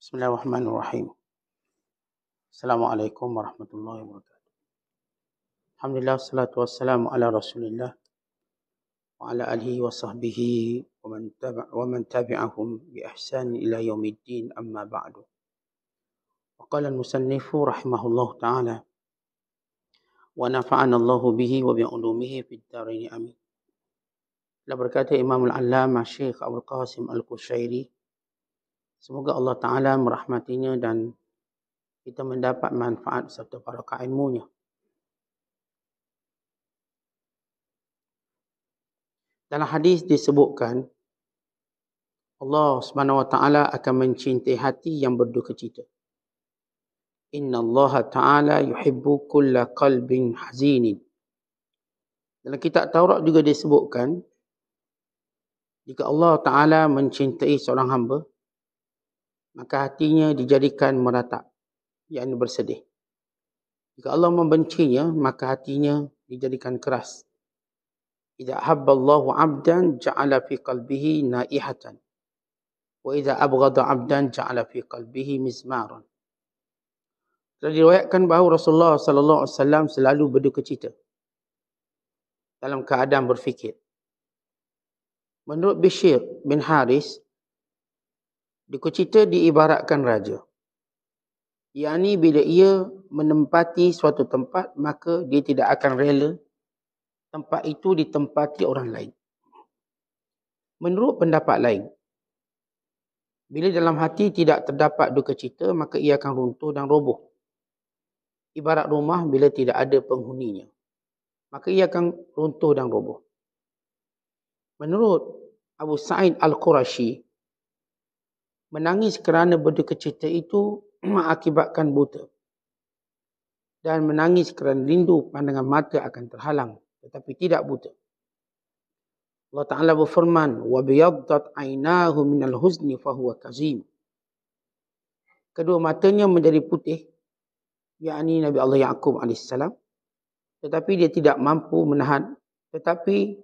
بسم الله الرحمن الرحيم السلام عليكم ورحمة الله وبركاته الحمد لله والصلاة والسلام على رسول الله وعلى آله وصحبه ومن, تبع ومن تبعهم بإحسان إلى يوم الدين أما بعد وقال المصنف رحمه الله تعالى ونفعنا الله به وبعلومه في الدارين آمين لبركات إمام العلامة الشيخ أبو القاسم القشيري Semoga Allah Ta'ala merahmatinya dan kita mendapat manfaat serta barakah ilmunya. Dalam hadis disebutkan, Allah Subhanahu Wa Ta'ala akan mencintai hati yang berduka cita. Inna Allah Ta'ala yuhibbu kulla kalbin hazinin. Dalam kitab Taurat juga disebutkan, jika Allah Ta'ala mencintai seorang hamba, maka hatinya dijadikan merata, yang bersedih. Jika Allah membencinya, maka hatinya dijadikan keras. Jika Allah abdan, ja'ala fi kalbihi naihatan. Wa idha abgada abdan, ja'ala fi kalbihi mizmaran. Telah diriwayatkan bahawa Rasulullah Sallallahu Alaihi Wasallam selalu berduka cita dalam keadaan berfikir. Menurut Bishir bin Haris, Dikucita diibaratkan raja. Ia ni bila ia menempati suatu tempat, maka dia tidak akan rela tempat itu ditempati orang lain. Menurut pendapat lain, bila dalam hati tidak terdapat duka cita, maka ia akan runtuh dan roboh. Ibarat rumah bila tidak ada penghuninya, maka ia akan runtuh dan roboh. Menurut Abu Sa'id Al-Qurashi, Menangis kerana berduka cita itu mengakibatkan buta. Dan menangis kerana rindu pandangan mata akan terhalang tetapi tidak buta. Allah Taala berfirman, "Wa biyaddat aynahu min al-huzni fa huwa kazim." Kedua matanya menjadi putih, yakni Nabi Allah Yaqub Salam, Tetapi dia tidak mampu menahan, tetapi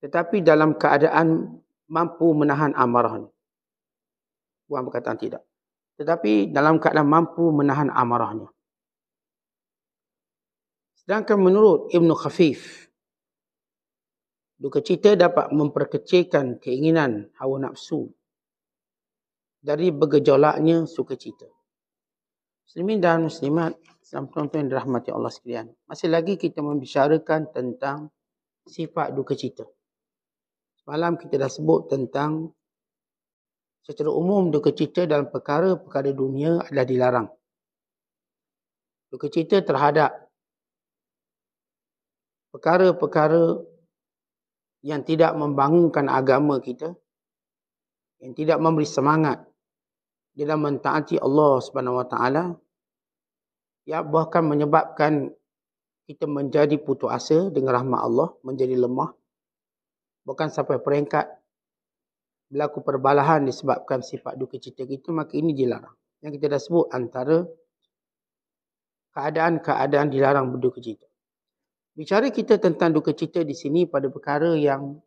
tetapi dalam keadaan mampu menahan amarahnya. Puan berkata tidak. Tetapi dalam keadaan mampu menahan amarahnya. Sedangkan menurut Ibn Khafif, duka cita dapat memperkecilkan keinginan hawa nafsu dari bergejolaknya suka cita. Muslimin dan muslimat, salam tuan-tuan yang dirahmati Allah sekalian. Masih lagi kita membicarakan tentang sifat duka cita malam kita dah sebut tentang secara umum duka cita dalam perkara-perkara dunia adalah dilarang. Duka cita terhadap perkara-perkara yang tidak membangunkan agama kita, yang tidak memberi semangat dalam mentaati Allah Subhanahu Wa Taala, ya bahkan menyebabkan kita menjadi putus asa dengan rahmat Allah, menjadi lemah bukan sampai peringkat berlaku perbalahan disebabkan sifat duka cita itu maka ini dilarang yang kita dah sebut antara keadaan-keadaan dilarang berduka cita bicara kita tentang duka cita di sini pada perkara yang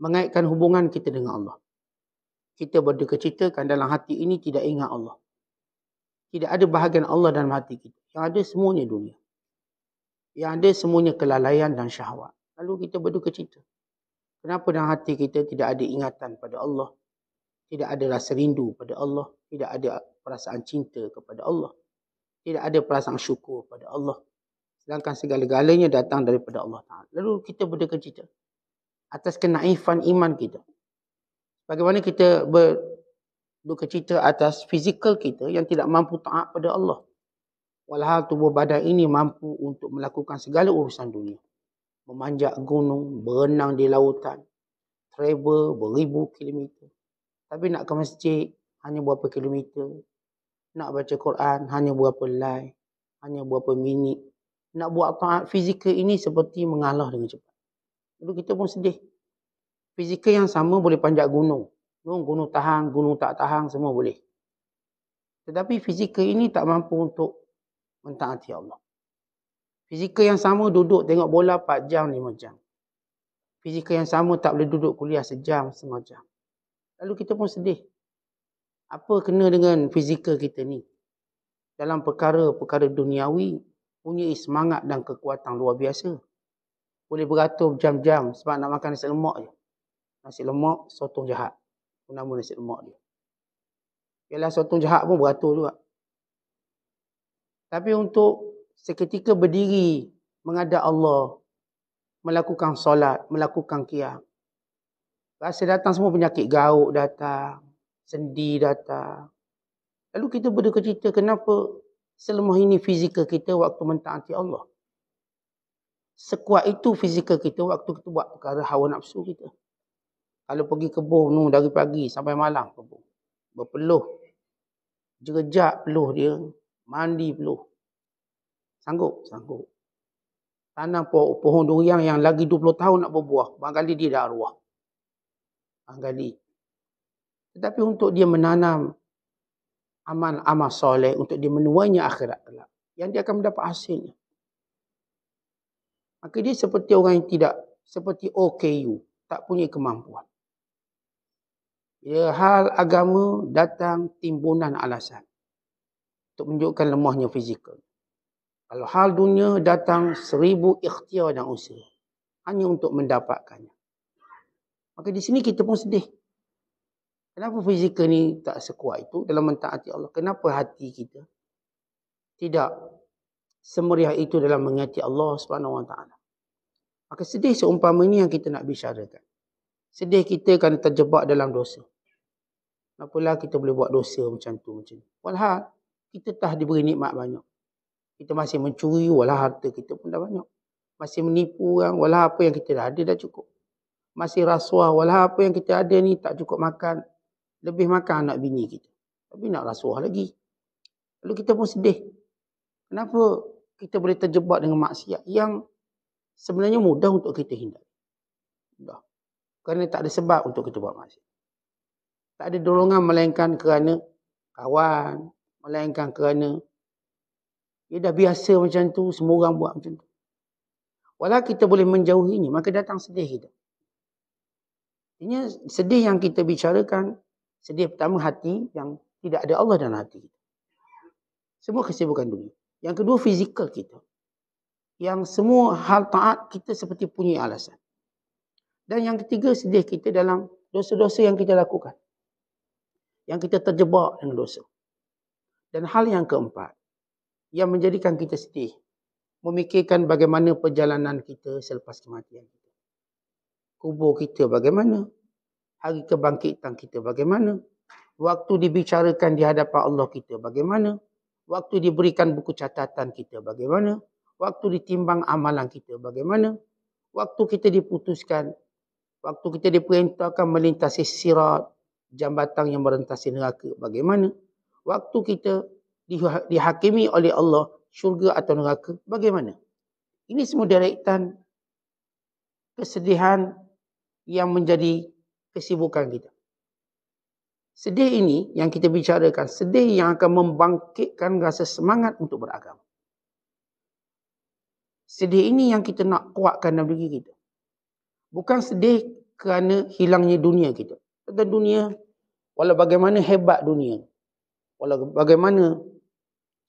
mengaitkan hubungan kita dengan Allah kita berduka cita kan dalam hati ini tidak ingat Allah tidak ada bahagian Allah dalam hati kita yang ada semuanya dunia yang ada semuanya kelalaian dan syahwat lalu kita berduka cita Kenapa dalam hati kita tidak ada ingatan pada Allah? Tidak ada rasa rindu pada Allah? Tidak ada perasaan cinta kepada Allah? Tidak ada perasaan syukur pada Allah? Sedangkan segala-galanya datang daripada Allah Ta'ala. Lalu kita berdekat cita atas kenaifan iman kita. Bagaimana kita berduka cita atas fizikal kita yang tidak mampu taat pada Allah. Walhal tubuh badan ini mampu untuk melakukan segala urusan dunia memanjat gunung, berenang di lautan, travel beribu kilometer. Tapi nak ke masjid, hanya berapa kilometer. Nak baca Quran, hanya berapa lai, hanya berapa minit. Nak buat taat fizikal ini seperti mengalah dengan cepat. Lalu kita pun sedih. Fizikal yang sama boleh panjat gunung. Oh, gunung, gunung tahan, gunung tak tahan, semua boleh. Tetapi fizikal ini tak mampu untuk mentaati Allah. Fizikal yang sama duduk tengok bola 4 jam, 5 jam. Fizikal yang sama tak boleh duduk kuliah sejam, jam. Lalu kita pun sedih. Apa kena dengan fizikal kita ni? Dalam perkara-perkara duniawi, punya semangat dan kekuatan luar biasa. Boleh beratur jam-jam sebab nak makan nasi lemak je. Nasi lemak, sotong jahat. Nama nasi lemak dia. Yalah sotong jahat pun beratur juga. Tapi untuk seketika berdiri menghadap Allah melakukan solat, melakukan qiyam. Rasa datang semua penyakit gauk datang, sendi datang. Lalu kita berdekat kenapa selama ini fizikal kita waktu mentaati Allah. Sekuat itu fizikal kita waktu kita buat perkara hawa nafsu kita. Kalau pergi kebun nu dari pagi sampai malam kebun. Berpeluh. Jerejak peluh dia. Mandi peluh. Sanggup? Sanggup. Tanam po pohon durian yang lagi 20 tahun nak berbuah. Manggali dia dah arwah. Manggali. Tetapi untuk dia menanam aman amal soleh untuk dia menuainya akhirat kelak. Yang dia akan mendapat hasilnya. Maka dia seperti orang yang tidak. Seperti OKU. Tak punya kemampuan. Ya, hal agama datang timbunan alasan. Untuk menunjukkan lemahnya fizikal. Kalau hal dunia datang seribu ikhtiar dan usaha. Hanya untuk mendapatkannya. Maka di sini kita pun sedih. Kenapa fizikal ni tak sekuat itu dalam mentaati Allah? Kenapa hati kita tidak semeriah itu dalam mengerti Allah Subhanahu SWT? Maka sedih seumpama ini yang kita nak bicarakan. Sedih kita kan terjebak dalam dosa. Kenapa lah kita boleh buat dosa macam tu macam ni? Walhal, kita dah diberi nikmat banyak kita masih mencuri walah harta kita pun dah banyak. Masih menipu orang walah apa yang kita dah ada dah cukup. Masih rasuah walah apa yang kita ada ni tak cukup makan. Lebih makan anak bini kita. Tapi nak rasuah lagi. Lalu kita pun sedih. Kenapa kita boleh terjebak dengan maksiat yang sebenarnya mudah untuk kita hindari. Mudah. Kerana tak ada sebab untuk kita buat maksiat. Tak ada dorongan melainkan kerana kawan, melainkan kerana dia dah biasa macam tu, semua orang buat macam tu. Walau kita boleh menjauhinya, maka datang sedih kita. Ini sedih yang kita bicarakan, sedih pertama hati yang tidak ada Allah dalam hati kita. Semua kesibukan dunia. Yang kedua fizikal kita. Yang semua hal taat kita seperti punya alasan. Dan yang ketiga sedih kita dalam dosa-dosa yang kita lakukan. Yang kita terjebak dengan dosa. Dan hal yang keempat, yang menjadikan kita sedih. Memikirkan bagaimana perjalanan kita selepas kematian. kita, Kubur kita bagaimana? Hari kebangkitan kita bagaimana? Waktu dibicarakan di hadapan Allah kita bagaimana? Waktu diberikan buku catatan kita bagaimana? Waktu ditimbang amalan kita bagaimana? Waktu kita diputuskan, waktu kita diperintahkan melintasi sirat, jambatan yang merentasi neraka bagaimana? Waktu kita dihakimi oleh Allah syurga atau neraka bagaimana ini semua deretan kesedihan yang menjadi kesibukan kita sedih ini yang kita bicarakan sedih yang akan membangkitkan rasa semangat untuk beragama sedih ini yang kita nak kuatkan dalam diri kita bukan sedih kerana hilangnya dunia kita tentang dunia walau bagaimana hebat dunia walau bagaimana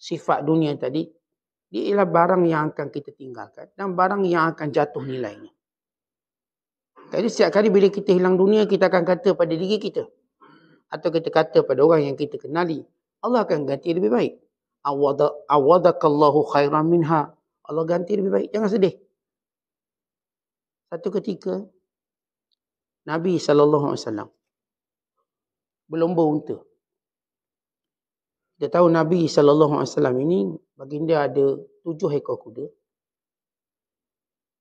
sifat dunia tadi, dia ialah barang yang akan kita tinggalkan dan barang yang akan jatuh nilainya. Jadi setiap kali bila kita hilang dunia, kita akan kata pada diri kita. Atau kita kata pada orang yang kita kenali, Allah akan ganti lebih baik. Awadakallahu khairan minha. Allah ganti lebih baik. Jangan sedih. Satu ketika, Nabi SAW belum berunta. Kita tahu Nabi SAW ini, baginda ada tujuh ekor kuda.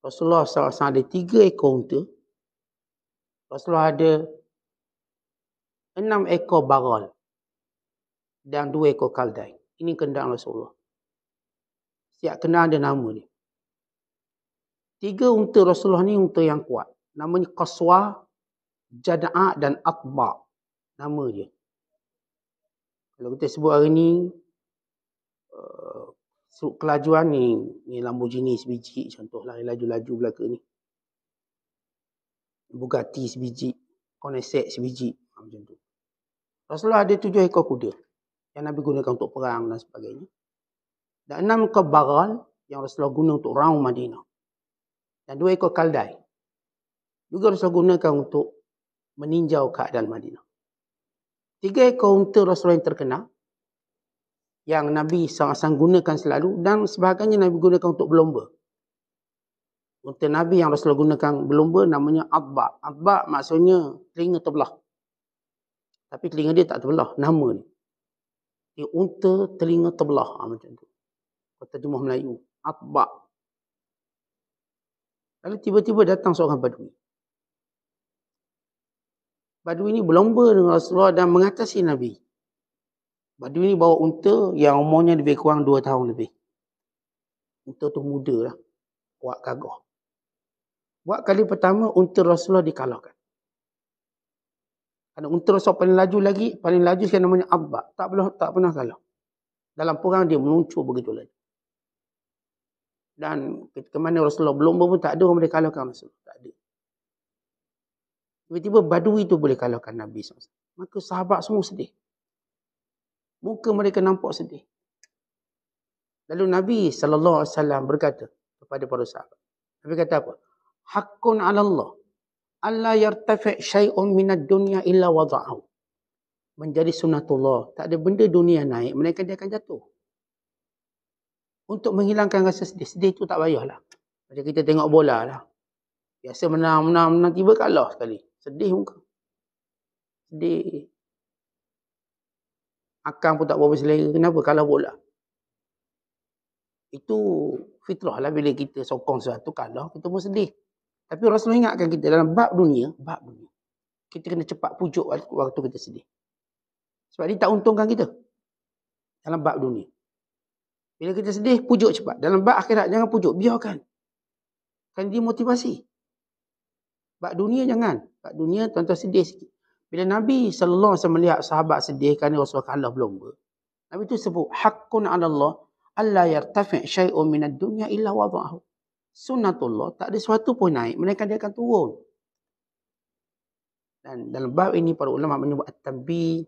Rasulullah SAW ada tiga ekor unta. Rasulullah ada enam ekor baral dan dua ekor kaldai. Ini kendang Rasulullah. Setiap kena ada nama ni. Tiga unta Rasulullah ni unta yang kuat. Namanya Qaswa, Jada'a dan Atba. Nama dia. Kalau kita sebut hari ni uh, kelajuan ni ni Lamborghini sebiji contohlah yang laju-laju belaka ni. Bugatti sebiji, Koenigsegg sebiji macam tu. Rasulullah ada tujuh ekor kuda yang Nabi gunakan untuk perang dan sebagainya. Dan enam ekor baral yang Rasulullah guna untuk raung Madinah. Dan dua ekor kaldai. Juga Rasulullah gunakan untuk meninjau keadaan Madinah. Tiga kaunter Rasulullah yang terkenal. Yang Nabi sangat-sangat gunakan selalu. Dan sebahagiannya Nabi gunakan untuk berlomba. Unta Nabi yang Rasulullah gunakan berlomba namanya Abba. Abba maksudnya telinga terbelah. Tapi telinga dia tak terbelah. Nama ni. Dia unta telinga terbelah. Ha, macam tu. Kata Jumlah Melayu. Abba. Lalu tiba-tiba datang seorang badui. Badu ini berlomba dengan Rasulullah dan mengatasi Nabi. Badu ini bawa unta yang umurnya lebih kurang dua tahun lebih. Unta tu muda lah. Kuat kagoh. Buat kali pertama, unta Rasulullah dikalahkan. Karena unta Rasulullah paling laju lagi, paling laju sekarang namanya Abba Tak pernah, tak pernah kalah. Dalam perang dia meluncur begitu lagi. Dan ke mana Rasulullah belum pun tak ada orang boleh kalahkan Rasulullah. Tak ada. Tiba-tiba badui tu boleh kalahkan Nabi SAW. Maka sahabat semua sedih. Muka mereka nampak sedih. Lalu Nabi SAW berkata kepada para sahabat. Nabi kata apa? Hakkun ala Allah. Alla yartafi' syai'un minad dunya illa wada'ahu. Menjadi sunatullah Tak ada benda dunia naik, mereka dia akan jatuh. Untuk menghilangkan rasa sedih. Sedih itu tak payahlah. Macam kita tengok bola lah. Biasa menang, menang, menang. Tiba kalah sekali. Sedih muka. Sedih. Akang pun tak berapa selera. Kenapa? Kalah bola. Itu fitrah lah bila kita sokong sesuatu kalah, kita pun sedih. Tapi Rasulullah ingatkan kita dalam bab dunia, bab dunia. Kita kena cepat pujuk waktu kita sedih. Sebab dia tak untungkan kita. Dalam bab dunia. Bila kita sedih, pujuk cepat. Dalam bab akhirat, jangan pujuk. Biarkan. Kan dia motivasi. Bab dunia jangan kat dunia tuan-tuan sedih sikit. Bila Nabi sallallahu alaihi melihat sahabat sedih kerana Rasulullah kalah berlomba. Nabi tu sebut hakun 'ala Allah alla yartafi' syai'un min ad-dunya illa wada'ahu. Sunnatullah tak ada sesuatu pun naik melainkan dia akan turun. Dan dalam bab ini para ulama menyebut at-tambi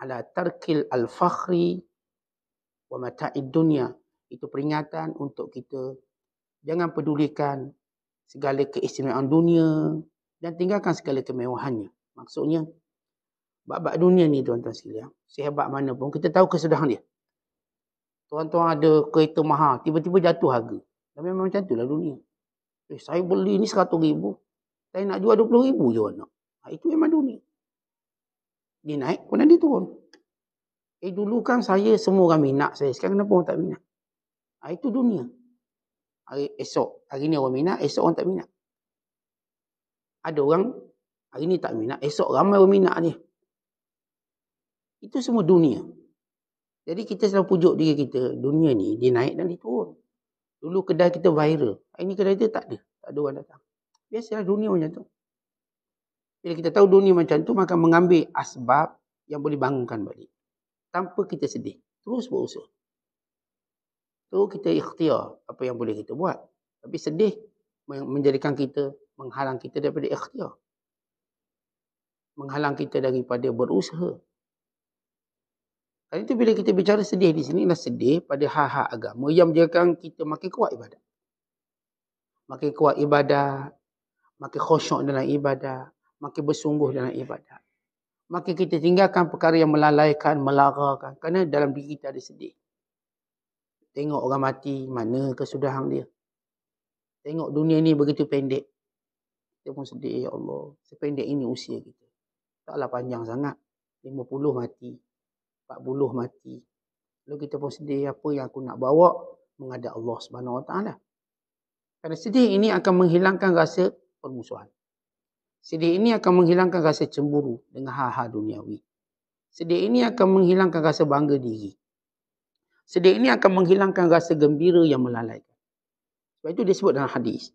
ala tarkil al-fakhri wa mata'id dunya. Itu peringatan untuk kita jangan pedulikan segala keistimewaan dunia, dan tinggalkan segala kemewahannya. Maksudnya, bab dunia ni tuan-tuan sekalian, sehebat mana pun, kita tahu kesedahan dia. Tuan-tuan ada kereta maha, tiba-tiba jatuh harga. Dan memang macam itulah dunia. Eh, saya beli ni RM100,000. Saya nak jual RM20,000 je orang nak. Ha, itu memang dunia. Dia naik pun dia turun. Eh dulu kan saya semua orang minat saya. Sekarang kenapa orang tak minat? Ha, itu dunia. Hari esok. Hari ni orang minat, esok orang tak minat ada orang hari ni tak minat, esok ramai berminat ni. Itu semua dunia. Jadi kita selalu pujuk diri kita, dunia ni dia naik dan dia turun. Dulu kedai kita viral. Hari ni kedai kita tak ada. Tak ada orang datang. Biasalah dunia macam tu. Bila kita tahu dunia macam tu, maka mengambil asbab yang boleh bangunkan balik. Tanpa kita sedih. Terus berusaha. Terus kita ikhtiar apa yang boleh kita buat. Tapi sedih menjadikan kita menghalang kita daripada ikhtiar. Menghalang kita daripada berusaha. Dan itu bila kita bicara sedih di sini, adalah sedih pada hak-hak agama yang menjadikan kita makin kuat ibadah, Makin kuat ibadah, makin khosyok dalam ibadah, makin bersungguh dalam ibadah, Makin kita tinggalkan perkara yang melalaikan, melarakan. Kerana dalam diri kita ada sedih. Tengok orang mati, mana kesudahan dia. Tengok dunia ni begitu pendek. Kita pun sedih, Ya Allah. Sependek ini usia kita. Taklah panjang sangat. 50 mati. 40 mati. Lalu kita pun sedih, apa yang aku nak bawa? Menghadap Allah SWT. Karena sedih ini akan menghilangkan rasa permusuhan. Sedih ini akan menghilangkan rasa cemburu dengan hal-hal duniawi. Sedih ini akan menghilangkan rasa bangga diri. Sedih ini akan menghilangkan rasa gembira yang melalaikan. Sebab itu disebut dalam hadis.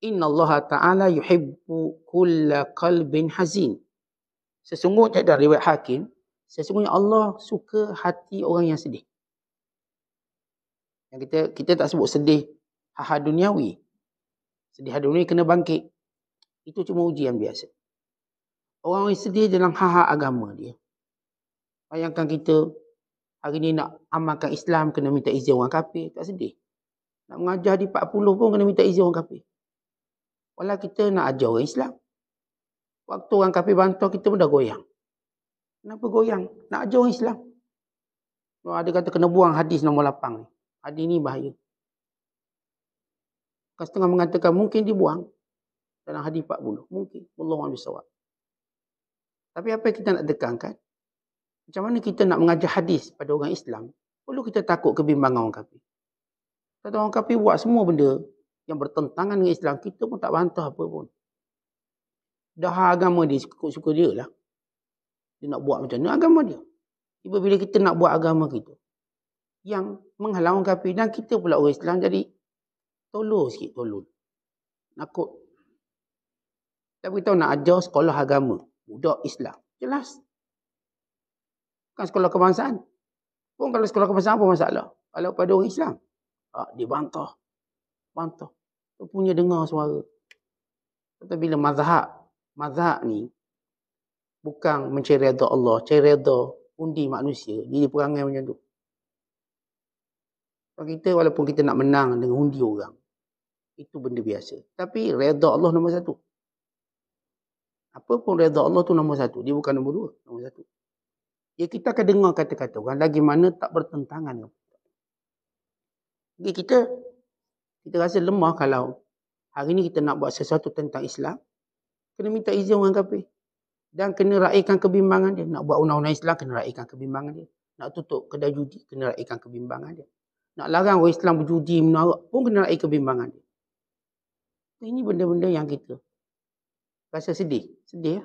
Inna Allah Ta'ala yuhibbu kulla Kalbin hazin. Sesungguhnya dari riwayat Hakim, sesungguhnya Allah suka hati orang yang sedih. Yang kita kita tak sebut sedih hah duniawi. Sedih duniawi kena bangkit. Itu cuma ujian biasa. Orang yang sedih dalam hah agama dia. Bayangkan kita hari ni nak amalkan Islam kena minta izin orang kafir, tak sedih. Nak mengajar di 40 pun kena minta izin orang kafir. Walau kita nak ajar orang Islam. Waktu orang kafir bantu kita pun dah goyang. Kenapa goyang? Nak ajar orang Islam. Kalau oh, ada kata kena buang hadis nombor lapang Hadis ni bahaya. Kau setengah mengatakan mungkin dibuang. Dalam hadis 40. Mungkin. Allah SWT. Tapi apa yang kita nak tekankan? Macam mana kita nak mengajar hadis pada orang Islam? Perlu kita takut kebimbangan orang kafir. Kata orang kafir buat semua benda yang bertentangan dengan Islam, kita pun tak bantah apa pun. Dah agama dia, suka-suka dia lah. Dia nak buat macam mana agama dia. Tiba bila kita nak buat agama kita. Yang menghalang orang Dan kita pula orang Islam jadi tolol sikit tolol. Nakut. Tapi kita nak ajar sekolah agama. Budak Islam. Jelas. Bukan sekolah kebangsaan. Pun kalau sekolah kebangsaan apa masalah? Kalau pada orang Islam. Ha, dia bantah. Bantah punya dengar suara. Kata bila mazhab, mazhab ni bukan mencari redha Allah, cari redha undi manusia, Jadi perangai macam tu. Kalau kita walaupun kita nak menang dengan undi orang, itu benda biasa. Tapi redha Allah nombor satu. Apa pun redha Allah tu nombor satu. Dia bukan nombor dua, nombor satu. Ya kita akan dengar kata-kata orang lagi mana tak bertentangan Jadi kita kita rasa lemah kalau hari ni kita nak buat sesuatu tentang Islam, kena minta izin orang kafir. Dan kena raikan kebimbangan dia. Nak buat undang-undang Islam, kena raikan kebimbangan dia. Nak tutup kedai judi, kena raikan kebimbangan dia. Nak larang orang Islam berjudi menarik pun kena raikan kebimbangan dia. Ini benda-benda yang kita rasa sedih. Sedih ya?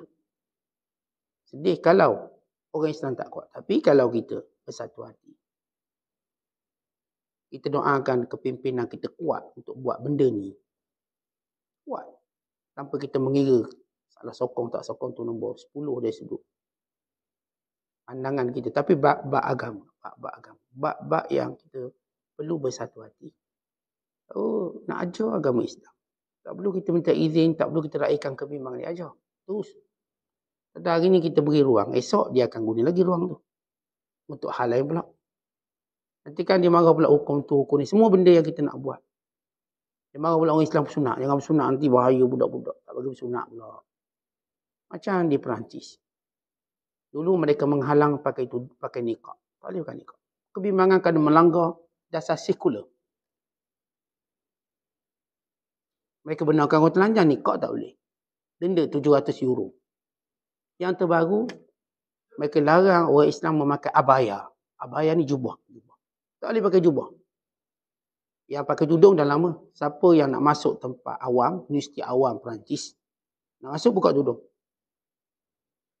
Sedih kalau orang Islam tak kuat. Tapi kalau kita bersatu hati kita doakan kepimpinan kita kuat untuk buat benda ni. Kuat. Tanpa kita mengira salah sokong tak sokong tu nombor 10 dari sudut. Pandangan kita. Tapi bak-bak agama. Bak-bak agama. Bak-bak yang kita perlu bersatu hati. Oh, nak ajar agama Islam. Tak perlu kita minta izin, tak perlu kita raikan kebimbangan dia ajar. Terus. Tetapi hari ni kita beri ruang. Esok dia akan guna lagi ruang tu. Untuk hal lain pula. Nanti kan dia marah pula hukum oh, tu, hukum ni. Semua benda yang kita nak buat. Dia marah pula orang Islam bersunat. Jangan bersunat nanti bahaya budak-budak. Tak bagi bersunat pula. Macam di Perancis. Dulu mereka menghalang pakai tu, pakai nikah. Tak boleh pakai nikah. Kebimbangan kena melanggar dasar sekular. Mereka benarkan orang telanjang nikah tak boleh. Denda 700 euro. Yang terbaru, mereka larang orang Islam memakai abaya. Abaya ni jubah. Tak boleh pakai jubah. Yang pakai tudung dah lama. Siapa yang nak masuk tempat awam, universiti awam Perancis, nak masuk buka tudung.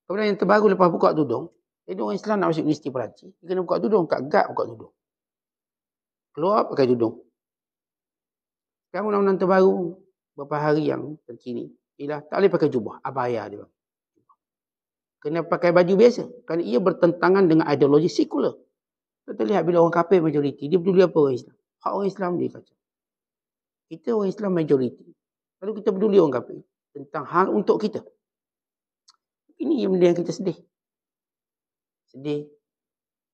Kemudian yang terbaru lepas buka tudung, jadi orang Islam nak masuk universiti Perancis, dia kena buka tudung, kat gad buka tudung. Keluar pakai tudung. Sekarang undang-undang terbaru, beberapa hari yang terkini, ialah tak boleh pakai jubah. Apa ayah dia? Kena pakai baju biasa. Kerana ia bertentangan dengan ideologi sekular. Kita lihat bila orang kafir majoriti, dia peduli apa orang Islam? Hak orang Islam dia kata. Kita orang Islam majoriti. Kalau kita peduli orang kafir, tentang hal untuk kita. Ini yang benda yang kita sedih. Sedih.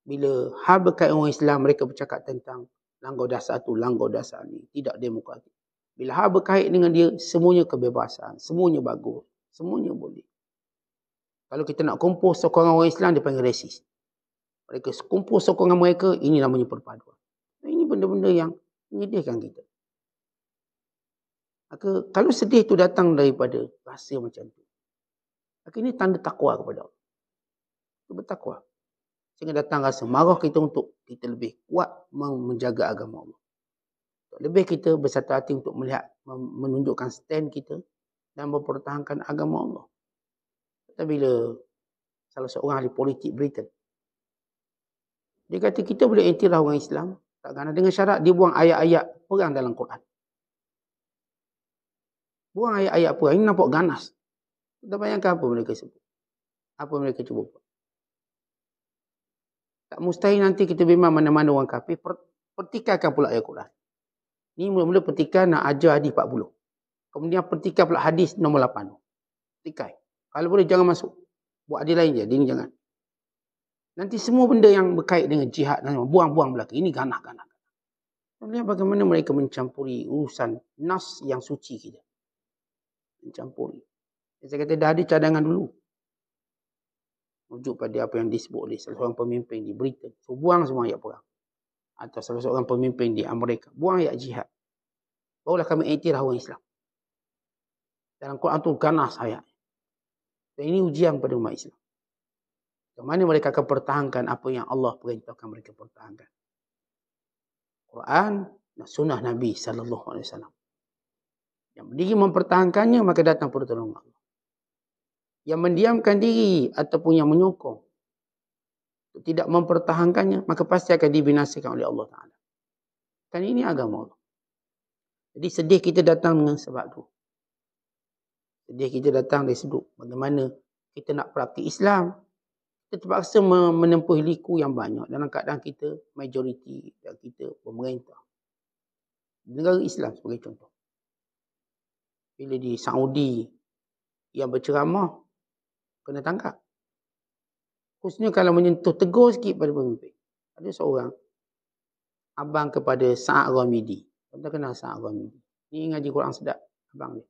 Bila hal berkait orang Islam, mereka bercakap tentang langgar dasar tu, langgar dasar ni. Tidak demokrasi. Bila hal berkait dengan dia, semuanya kebebasan. Semuanya bagus. Semuanya boleh. Kalau kita nak kumpul sokongan orang Islam, dia panggil resist mereka kumpul sokongan mereka, ini namanya perpaduan. Ini benda-benda yang menyedihkan kita. Maka kalau sedih itu datang daripada rahsia macam itu, maka ini tanda takwa kepada Allah. Itu bertakwa. Sehingga datang rasa marah kita untuk kita lebih kuat menjaga agama Allah. Lebih kita bersatu hati untuk melihat, menunjukkan stand kita dan mempertahankan agama Allah. Tetapi bila salah seorang ahli politik Britain dia kata kita boleh intilah orang Islam. Tak kena dengan syarat dia buang ayat-ayat perang dalam Quran. Buang ayat-ayat perang. Ini nampak ganas. Kita bayangkan apa mereka sebut. Apa mereka cuba buat. Tak mustahil nanti kita memang mana-mana orang kafir. Per pertikaikan pula ayat Quran. Ini mula-mula pertikaikan nak ajar hadis 40. Kemudian pertikaikan pula hadis nombor 8. Pertikaikan. Kalau boleh jangan masuk. Buat hadis lain je. Dini jangan. Nanti semua benda yang berkait dengan jihad dan buang-buang belakang Ini ganah-ganah. Lihat bagaimana mereka mencampuri urusan nas yang suci kita. Mencampuri. Saya kata dah ada cadangan dulu. Rujuk pada apa yang disebut oleh seorang pemimpin di Britain. So, buang semua ayat perang. Atau salah seorang pemimpin di Amerika. Buang ayat jihad. Barulah kami iktirah orang Islam. Dalam Quran tu ganas ayat. So, ini ujian pada umat Islam. Ke mana mereka akan pertahankan apa yang Allah perintahkan mereka pertahankan? Quran dan sunnah Nabi sallallahu alaihi wasallam. Yang berdiri mempertahankannya maka datang pertolongan Allah. Yang mendiamkan diri ataupun yang menyokong tidak mempertahankannya maka pasti akan dibinasakan oleh Allah Taala. Kan ini agama Allah. Jadi sedih kita datang dengan sebab itu. Sedih kita datang dari sebab bagaimana kita nak praktik Islam, terpaksa menempuh liku yang banyak dalam keadaan kita majoriti dan kita pemerintah. Negara Islam sebagai contoh. Bila di Saudi yang berceramah, kena tangkap. Khususnya kalau menyentuh tegur sikit pada pemimpin. Ada seorang abang kepada Sa'ad Ramidi. Kita kenal Sa'ad Ramidi. Ni ngaji Quran sedap abang dia.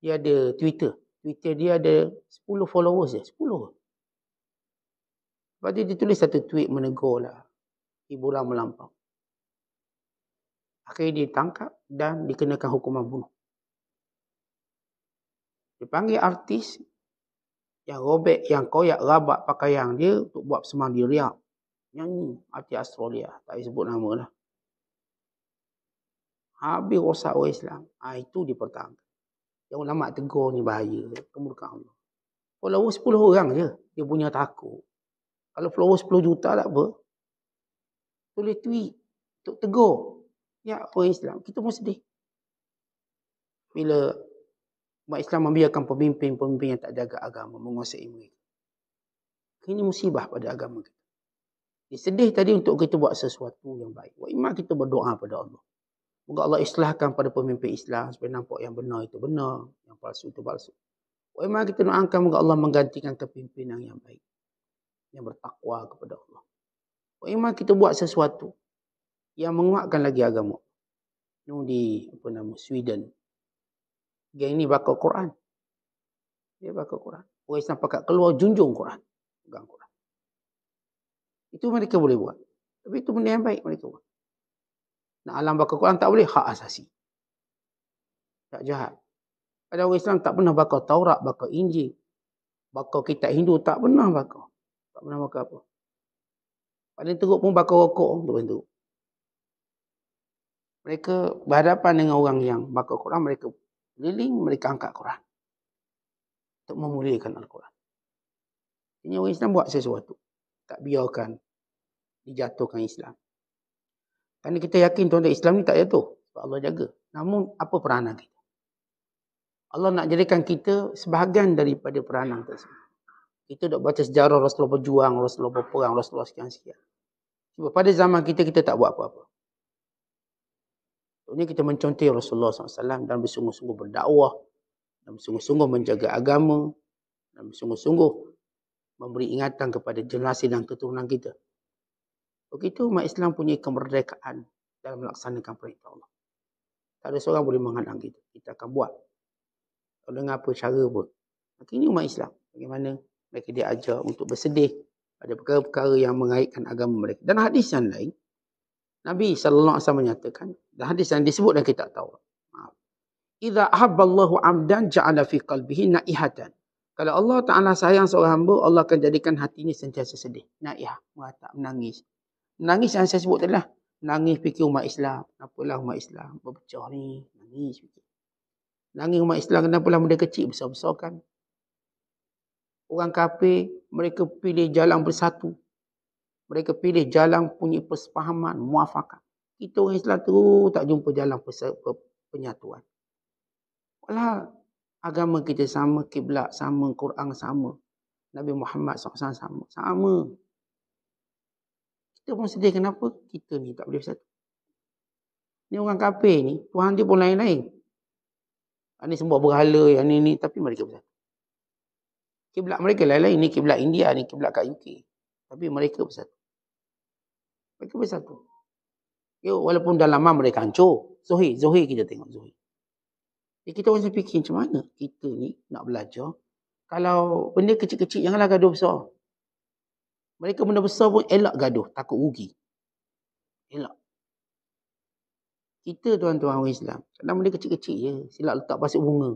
Dia ada Twitter. Twitter dia ada 10 followers je. 10 Lepas tu dia tulis satu tweet menegur lah. Ibu lah melampau. Akhirnya dia tangkap dan dikenakan hukuman bunuh. Dia panggil artis yang robek, yang koyak, rabat pakaian dia untuk buat semang di riak. Nyanyi arti Australia. Tak sebut nama lah. Habis rosak orang Islam. Ha, itu dia pertama. Yang ulama tegur ni bahaya. Kemudian Allah. Kalau 10 orang je, dia punya takut. Kalau follower 10 juta tak apa. Tulis tweet. Untuk tegur. Ya apa Islam. Kita pun sedih. Bila umat Islam membiarkan pemimpin-pemimpin yang tak jaga agama. Menguasai mereka. Ini musibah pada agama kita. Dia sedih tadi untuk kita buat sesuatu yang baik. Wa iman kita berdoa pada Allah. Moga Allah islahkan pada pemimpin Islam. Supaya nampak yang benar itu benar. Yang palsu itu palsu. Wa iman kita doakan. Moga Allah menggantikan kepimpinan yang baik yang bertakwa kepada Allah. Oh, Iman kita buat sesuatu yang menguatkan lagi agama. yang di apa nama Sweden. Gang ini baca Quran. Dia baca Quran. Orang Islam pakat keluar junjung Quran. Pegang Quran. Itu mereka boleh buat. Tapi itu benda yang baik mereka buat. Nak alam bakal Quran tak boleh. Hak asasi. Tak jahat. Ada orang Islam tak pernah baca Taurat, baca Injil. baca kitab Hindu tak pernah baca. Tak pernah makan apa. Paling teruk pun bakar rokok tu teruk. Mereka berhadapan dengan orang yang bakar Quran, mereka liling mereka angkat Quran. Untuk memuliakan Al-Quran. Ini orang Islam buat sesuatu. Tak biarkan dijatuhkan Islam. Kerana kita yakin tuan-tuan Islam ni tak jatuh. Sebab Allah jaga. Namun apa peranan kita? Allah nak jadikan kita sebahagian daripada peranan tersebut. Kita dok baca sejarah Rasulullah berjuang, Rasulullah berperang, Rasulullah sekian-sekian. Sebab pada zaman kita, kita tak buat apa-apa. Ini kita mencontoh Rasulullah SAW dan bersungguh-sungguh berdakwah, dan bersungguh-sungguh menjaga agama, dan bersungguh-sungguh memberi ingatan kepada generasi dan keturunan kita. Begitu umat Islam punya kemerdekaan dalam melaksanakan perintah Allah. Tak ada seorang boleh menghalang kita. Kita akan buat. Kalau dengan apa cara pun. ini umat Islam. Bagaimana mereka diajar untuk bersedih pada perkara-perkara yang mengaitkan agama mereka. Dan hadis yang lain, Nabi SAW menyatakan, dan hadis yang disebut dan kita tahu. Ha. Iza ahabballahu amdan ja'ala fi qalbihi na'ihatan. Kalau Allah Ta'ala sayang seorang hamba, Allah akan jadikan hatinya sentiasa sedih. Na'ih, merata, menangis. Menangis yang saya sebut adalah Menangis fikir umat Islam. Kenapalah umat Islam? Berpecah ni. Menangis fikir. Menangis umat Islam. Kenapalah muda kecil besar besar kan? orang kafir mereka pilih jalan bersatu. Mereka pilih jalan punya persepahaman, muafakat. Kita orang Islam tu tak jumpa jalan penyatuan. Walau agama kita sama, kiblat sama, Quran sama. Nabi Muhammad SAW sama. Sama. Kita pun sedih kenapa kita ni tak boleh bersatu. Ni orang kafir ni, Tuhan dia pun lain-lain. Ini semua berhala yang ni, ni tapi mereka bersatu. Kiblat mereka lain-lain. Ini kiblat India, ini kiblat kat UK. Tapi mereka bersatu. Mereka bersatu. Yo, ya, walaupun dah lama mereka hancur. Zohir, Zohir kita tengok Zohir. Jadi ya, kita orang fikir macam mana kita ni nak belajar. Kalau benda kecil-kecil janganlah gaduh besar. Mereka benda besar pun elak gaduh, takut rugi. Elak. Kita tuan-tuan orang Islam, kadang benda kecil-kecil je, silap letak pasir bunga.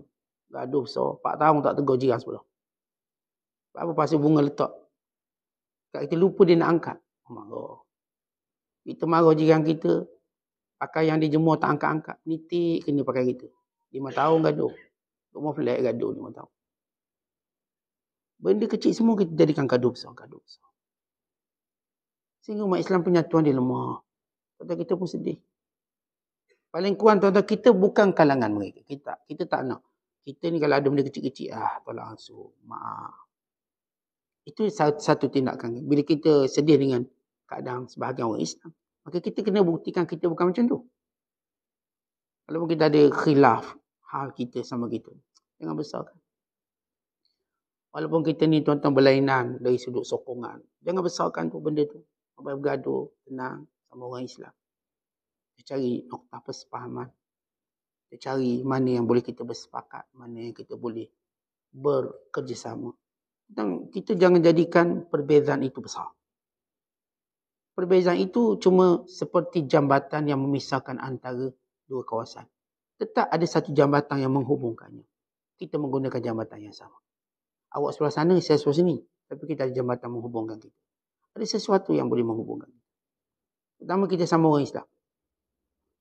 Gaduh besar, 4 tahun tak tegur jiran sebelah. Apa pasal bunga letak? Kat kita lupa dia nak angkat. Oh, marah. Kita marah jiran kita. Pakai yang dia jemur tak angkat-angkat. Nitik kena pakai kita. Lima tahun gaduh. Rumah flat gaduh lima tahun. Benda kecil semua kita jadikan gaduh besar. Gaduh besar. Sehingga umat Islam penyatuan dia lemah. tuan kita pun sedih. Paling kurang tuan-tuan kita bukan kalangan mereka. Kita, kita tak nak. Kita ni kalau ada benda kecil-kecil. Ah, tolong langsung. Maaf. Itu satu, satu tindakan. Bila kita sedih dengan keadaan sebahagian orang Islam, maka kita kena buktikan kita bukan macam tu. Kalau kita ada khilaf hal kita sama kita. Jangan besarkan. Walaupun kita ni tuan-tuan berlainan dari sudut sokongan. Jangan besarkan tu benda tu. Sampai bergaduh, tenang sama orang Islam. Kita cari nokta persepahaman. Kita cari mana yang boleh kita bersepakat, mana yang kita boleh bekerjasama. Dan kita jangan jadikan perbezaan itu besar. Perbezaan itu cuma seperti jambatan yang memisahkan antara dua kawasan. Tetap ada satu jambatan yang menghubungkannya. Kita menggunakan jambatan yang sama. Awak sebelah sana, saya sebelah sini. Tapi kita ada jambatan menghubungkan kita. Ada sesuatu yang boleh menghubungkan. Pertama, kita sama orang Islam.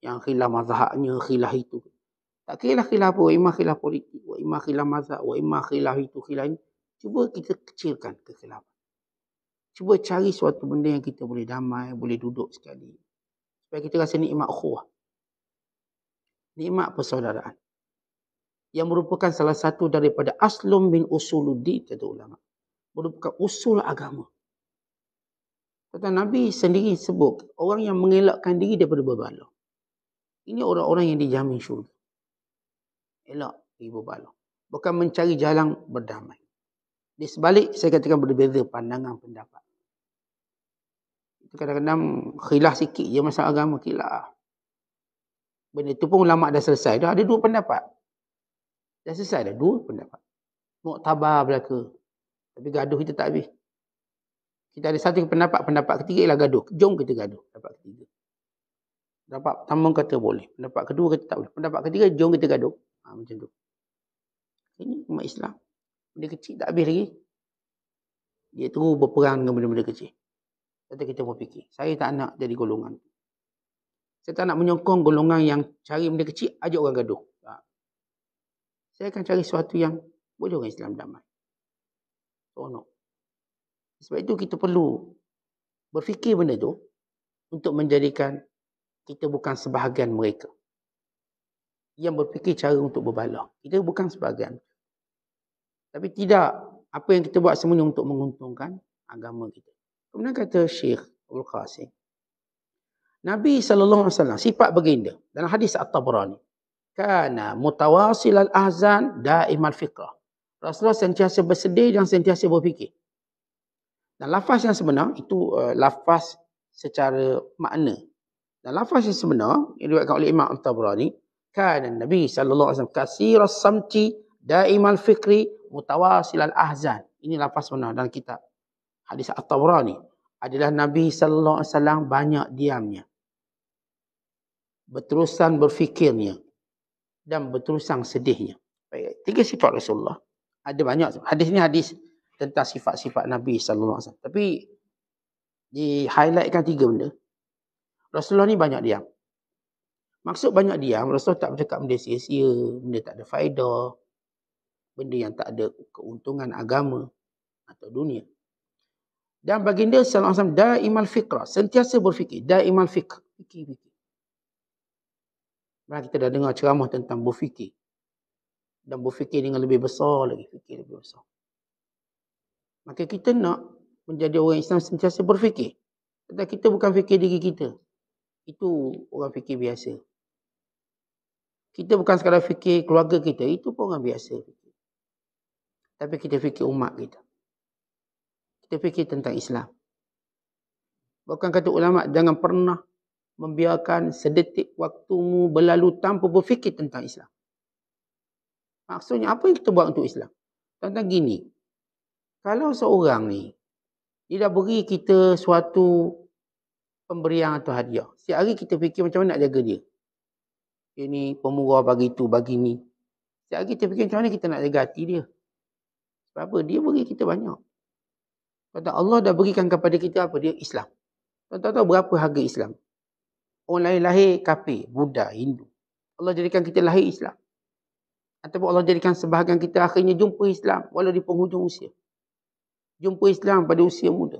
Yang khilaf mazhabnya, khilaf itu. Tak kira khilaf apa, wa khilaf politik, wa imah khilaf mazhab, wa imah khilaf itu, khilaf ini. Cuba kita kecilkan kegelapan. Cuba cari suatu benda yang kita boleh damai, boleh duduk sekali. Supaya kita rasa nikmat khuah. Nikmat persaudaraan. Yang merupakan salah satu daripada aslum bin usuludi, kata ulama. Merupakan usul agama. Kata Nabi sendiri sebut, orang yang mengelakkan diri daripada berbalah. Ini orang-orang yang dijamin syurga. Elak pergi berbalah. Bukan mencari jalan berdamai. Di sebalik saya katakan berbeza pandangan pendapat. Itu kadang-kadang khilaf sikit je masalah agama khilaf. Ah. Benda tu pun ulama dah selesai dah ada dua pendapat. Dah selesai dah dua pendapat. tabah belaka. Tapi gaduh kita tak habis. Kita ada satu pendapat, pendapat ketiga ialah gaduh. Jom kita gaduh pendapat ketiga. Pendapat pertama kata boleh. Pendapat kedua kata tak boleh. Pendapat ketiga, jom kita gaduh. Ha, macam tu. Ini umat Islam benda kecil tak habis lagi. Dia terus berperang dengan benda-benda kecil. Kata kita pun fikir, saya tak nak jadi golongan. Saya tak nak menyokong golongan yang cari benda kecil, ajak orang gaduh. Tak. Saya akan cari sesuatu yang boleh orang Islam damai. Tonok. Sebab itu kita perlu berfikir benda tu untuk menjadikan kita bukan sebahagian mereka. Yang berfikir cara untuk berbalah. Kita bukan sebahagian tapi tidak apa yang kita buat semuanya untuk menguntungkan agama kita. Kemudian kata Syekh Abdul Qasim. Nabi sallallahu alaihi wasallam sifat baginda dalam hadis At-Tabrani. Kana mutawasil al-ahzan daimal fiqh. Rasulullah sentiasa bersedih dan sentiasa berfikir. Dan lafaz yang sebenar itu uh, lafaz secara makna. Dan lafaz yang sebenar yang diriwayatkan oleh Imam At-Tabrani, kana Nabi sallallahu alaihi wasallam kasir as-samti daimal fikri mutawasilal ahzan. Ini lafaz mana dalam kitab. Hadis At-Tawra ni. Adalah Nabi Sallallahu Alaihi Wasallam banyak diamnya. Berterusan berfikirnya. Dan berterusan sedihnya. Baik, tiga sifat Rasulullah. Ada banyak. Hadis ni hadis tentang sifat-sifat Nabi Sallallahu Alaihi Wasallam. Tapi di-highlightkan tiga benda. Rasulullah ni banyak diam. Maksud banyak diam, Rasulullah tak bercakap benda sia-sia, benda tak ada faedah, benda yang tak ada keuntungan agama atau dunia. Dan baginda sallallahu alaihi wasallam daimal fikra, sentiasa berfikir, daimal fikr, fikir-fikir. Mari kita dah dengar ceramah tentang berfikir. Dan berfikir dengan lebih besar lagi, fikir lebih besar. Maka kita nak menjadi orang Islam sentiasa berfikir. Kita kita bukan fikir diri kita. Itu orang fikir biasa. Kita bukan sekadar fikir keluarga kita. Itu pun orang biasa. Tapi kita fikir umat kita. Kita fikir tentang Islam. Bukan kata ulama' jangan pernah membiarkan sedetik waktumu berlalu tanpa berfikir tentang Islam. Maksudnya apa yang kita buat untuk Islam? Tentang gini. Kalau seorang ni, dia dah beri kita suatu pemberian atau hadiah. Setiap hari kita fikir macam mana nak jaga dia. Ini ni pemurah bagi tu, bagi ni. Setiap hari kita fikir macam mana kita nak jaga hati dia. Sebab apa? Dia beri kita banyak. Kata Allah dah berikan kepada kita apa? Dia Islam. Tuan tahu berapa harga Islam? Orang lain lahir kafir, Buddha, Hindu. Allah jadikan kita lahir Islam. Ataupun Allah jadikan sebahagian kita akhirnya jumpa Islam walau di penghujung usia. Jumpa Islam pada usia muda.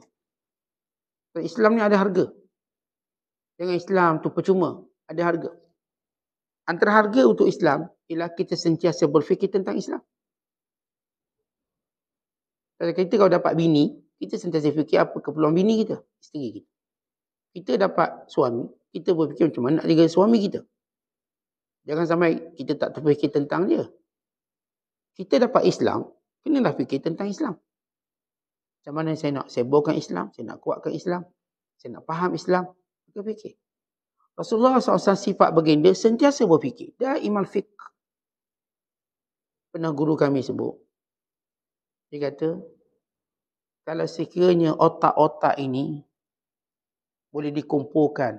Kata Islam ni ada harga. Dengan Islam tu percuma. Ada harga. Antara harga untuk Islam ialah kita sentiasa berfikir tentang Islam. Kalau kita kalau dapat bini, kita sentiasa fikir apa keperluan bini kita, isteri kita. Kita dapat suami, kita berfikir macam mana nak jaga suami kita. Jangan sampai kita tak terfikir tentang dia. Kita dapat Islam, kenalah fikir tentang Islam. Macam mana saya nak sebarkan Islam, saya nak kuatkan Islam, saya nak faham Islam, kita fikir. Rasulullah SAW sifat baginda sentiasa berfikir. Dah imam fiqh. Pernah guru kami sebut, dia kata, kalau sekiranya otak-otak ini boleh dikumpulkan.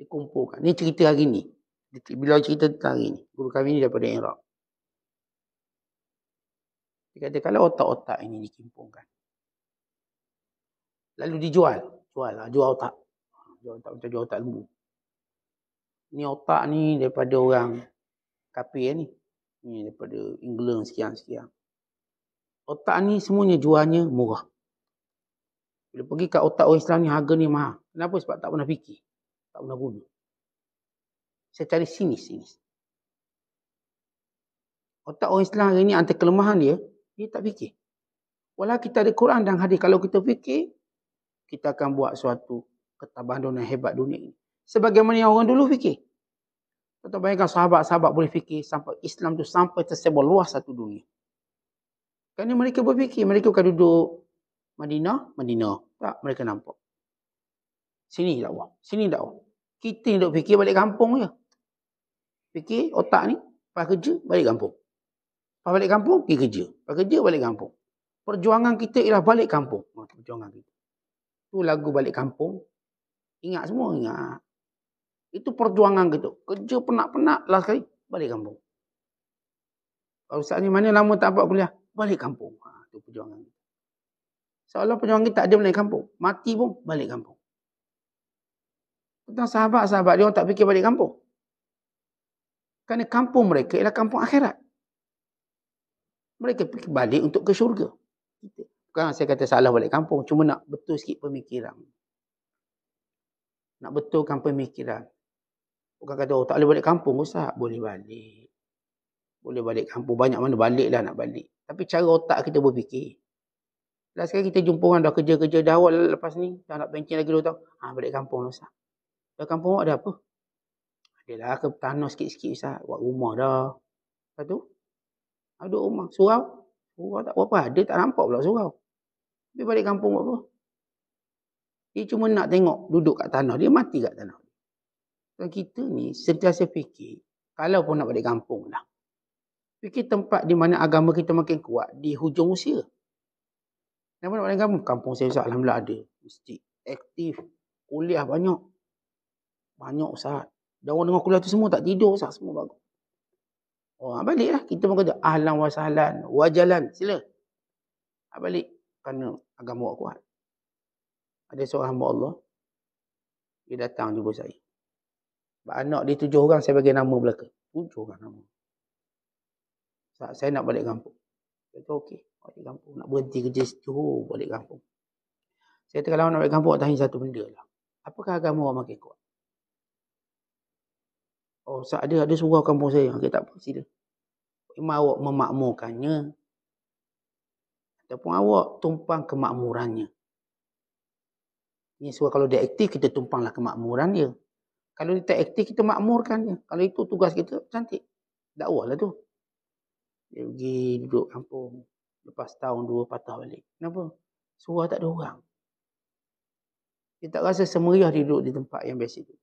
Dikumpulkan. Ini cerita hari ini. Bila cerita tentang hari ini. Guru kami ini daripada Iraq. Dia kata, kalau otak-otak ini dikumpulkan. Lalu dijual. Jual lah, jual otak. Jual otak macam jual otak lembu. Ni otak ni daripada orang kapir ni. ni daripada England sekian-sekian. Otak ni semuanya jualnya murah. Bila pergi kat otak orang Islam ni harga ni mahal. Kenapa? Sebab tak pernah fikir. Tak pernah guna. Saya cari sinis-sinis. Otak orang Islam hari ni antara kelemahan dia, dia tak fikir. Walau kita ada Quran dan hadis, kalau kita fikir, kita akan buat suatu ketabahan dunia hebat dunia ini. Sebagaimana yang orang dulu fikir. Tentang bayangkan sahabat-sahabat boleh fikir sampai Islam tu sampai tersebar luas satu dunia. Kerana mereka berfikir, mereka bukan duduk Madinah, Madinah. Tak, mereka nampak. Sini tak dakwah. Sini tak dakwah. Kita yang duduk fikir balik kampung je. Fikir otak ni, lepas kerja, balik kampung. Lepas balik kampung, pergi kerja. Lepas kerja, balik kampung. Perjuangan kita ialah balik kampung. Ah, perjuangan kita. Itu lagu balik kampung. Ingat semua, ingat. Itu perjuangan kita. Kerja penat-penat, last kali, balik kampung. Kalau saat ni mana lama tak dapat kuliah? balik kampung. Ha, itu perjuangan. Seolah perjuangan kita tak ada balik kampung. Mati pun balik kampung. Tentang sahabat-sahabat dia orang tak fikir balik kampung. Kerana kampung mereka ialah kampung akhirat. Mereka pergi balik untuk ke syurga. Bukan saya kata salah balik kampung. Cuma nak betul sikit pemikiran. Nak betulkan pemikiran. Bukan kata oh, tak boleh balik kampung. Ustaz, boleh balik. Boleh balik kampung. Banyak mana balik lah nak balik. Tapi cara otak kita berfikir. Lepas sekarang kita jumpa orang dah kerja-kerja dah awal lepas ni. Dah nak bencin lagi 2 tahun. Ha, balik kampung lah Ustaz. Balik kampung awak ada apa? Adalah ke tanah sikit-sikit Ustaz. Buat rumah dah. Lepas tu. Ada ha, rumah. Surau. Surau tak apa-apa. Dia tak nampak pula surau. Tapi balik kampung buat apa? Dia cuma nak tengok duduk kat tanah. Dia mati kat tanah. Kalau kita ni sentiasa fikir. Kalau pun nak balik kampung lah. Fikir tempat di mana agama kita makin kuat di hujung usia. Nama nak kamu Kampung saya Ustaz Alhamdulillah ada. Mesti aktif. Kuliah banyak. Banyak Ustaz. Dan orang dengar kuliah tu semua tak tidur Ustaz. Semua bagus. oh, balik lah. Kita pun kata ahlan wa sahlan. Wa Sila. Abang balik. Kerana agama awak kuat. Ada seorang hamba Allah. Dia datang jumpa saya. Sebab anak dia tujuh orang saya bagi nama belaka. Tujuh orang nama. Tak, saya nak balik kampung. saya kata, okey, balik kampung. Nak berhenti kerja situ, balik kampung. Saya kata, kalau nak balik kampung, tanya satu benda lah. Apakah agama orang makin kuat? Oh, saya ada, ada surau kampung saya. Okey, tak apa, sila. Memang awak memakmurkannya. Ataupun awak tumpang kemakmurannya. Ini surau kalau dia aktif, kita tumpanglah kemakmuran dia. Kalau dia tak aktif, kita makmurkan dia. Kalau itu tugas kita, cantik. Dakwah lah tu. Dia pergi duduk kampung. Lepas tahun dua patah balik. Kenapa? Surah tak ada orang. Dia tak rasa semeriah dia duduk di tempat yang biasa itu.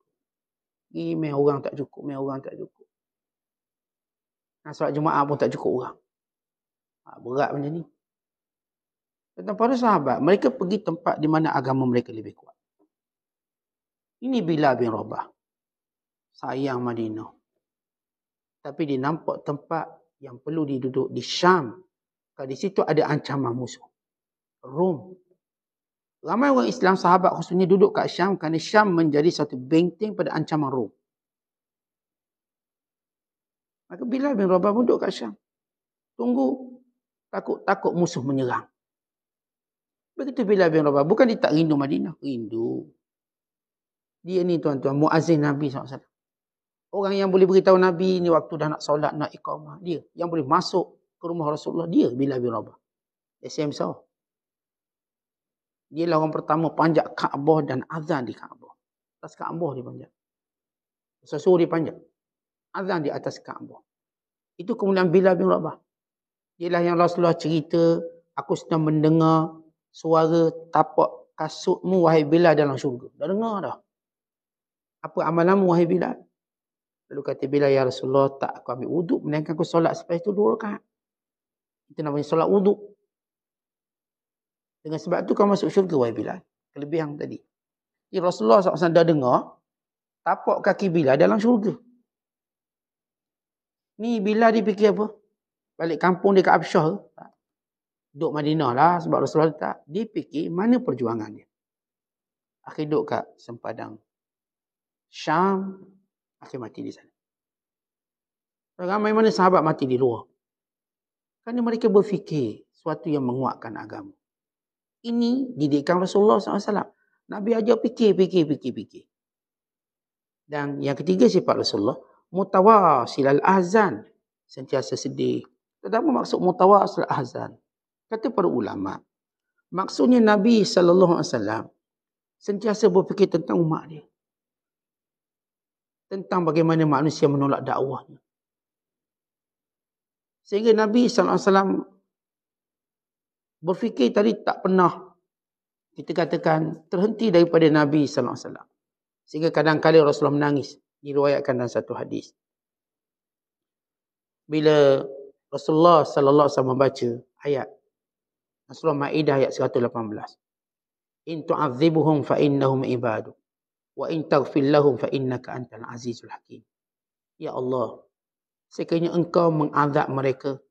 Pergi main orang tak cukup, main orang tak cukup. Nah, solat Jumaat pun tak cukup orang. Ha, berat macam ni. Dan para sahabat, mereka pergi tempat di mana agama mereka lebih kuat. Ini Bila bin Rabah. Sayang Madinah. Tapi dia nampak tempat yang perlu diduduk di Syam. Kalau di situ ada ancaman musuh. Rom. Ramai orang Islam sahabat khususnya duduk kat Syam kerana Syam menjadi satu benteng pada ancaman Rom. Maka Bilal bin Rabah pun duduk kat Syam. Tunggu takut-takut musuh menyerang. Begitu Bilal bin Rabah. Bukan dia tak rindu Madinah. Rindu. Dia ni tuan-tuan. Muazzin Nabi SAW. Orang yang boleh beritahu Nabi ni waktu dah nak solat, nak ikhama. Dia. Yang boleh masuk ke rumah Rasulullah. Dia bila bin Rabah. SM Sao. Dia lah orang pertama panjat Kaabah dan azan di Kaabah. Atas Kaabah dia panjat. Sesuruh dia panjat. Azan di atas Kaabah. Itu kemudian bila bin Rabah. lah yang Rasulullah cerita, aku sedang mendengar suara tapak kasutmu wahai Bilal dalam syurga. Dah dengar dah. Apa amalanmu wahai Bilal? Lalu kata bila ya Rasulullah tak aku ambil wuduk melainkan aku solat sampai itu dua rakaat. Itu namanya solat wuduk. Dengan sebab tu kau masuk syurga wahai Bilal. Kelebihan tadi. Jadi Rasulullah SAW dah dengar tapak kaki Bilal dalam syurga. Ni Bilal dia fikir apa? Balik kampung dia ke Absyah ke? Duduk Madinah lah sebab Rasulullah tak. Dia fikir mana perjuangan dia. Akhir duduk kat sempadang. Syam akhir mati di sana. Ramai mana sahabat mati di luar. Kerana mereka berfikir sesuatu yang menguatkan agama. Ini didikan Rasulullah SAW. Nabi aja fikir, fikir, fikir, fikir. Dan yang ketiga sifat Rasulullah, mutawasil al-ahzan. Sentiasa sedih. Terutama maksud mutawasil al-ahzan. Kata para ulama, maksudnya Nabi SAW sentiasa berfikir tentang umat dia tentang bagaimana manusia menolak dakwahnya. Sehingga Nabi SAW berfikir tadi tak pernah kita katakan terhenti daripada Nabi SAW. Sehingga kadang-kadang Rasulullah menangis diruayatkan dalam satu hadis. Bila Rasulullah sallallahu alaihi wasallam baca ayat surah Maidah ayat 118. In tu'adzibuhum fa innahum ibaduk wa in taghfir lahum fa innaka antal azizul hakim. Ya Allah, sekiranya engkau mengazab mereka,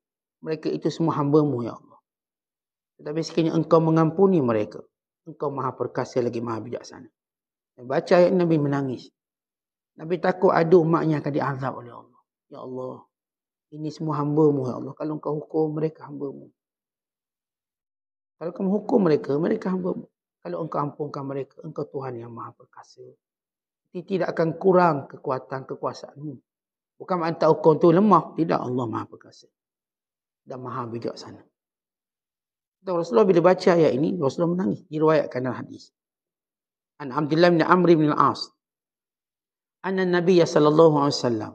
mereka itu semua hamba-Mu ya Allah. Tetapi sekiranya engkau mengampuni mereka, engkau Maha perkasa lagi Maha bijaksana. Dan baca ayat Nabi menangis. Nabi takut aduh maknya akan diazab oleh Allah. Ya Allah, ini semua hamba-Mu ya Allah. Kalau engkau hukum mereka hamba-Mu. Kalau kamu hukum mereka, mereka hamba-Mu. Kalau engkau ampunkan mereka, engkau Tuhan yang maha perkasa. Dia tidak akan kurang kekuatan kekuasaanmu. Bukan makna tak hukum tu lemah. Tidak Allah maha perkasa. Dan maha bijaksana. Dan Rasulullah bila baca ayat ini, Rasulullah menangis. Diruayatkan dalam hadis. An Abdullah bin Amri bin Al-As. Anna Nabi sallallahu alaihi wasallam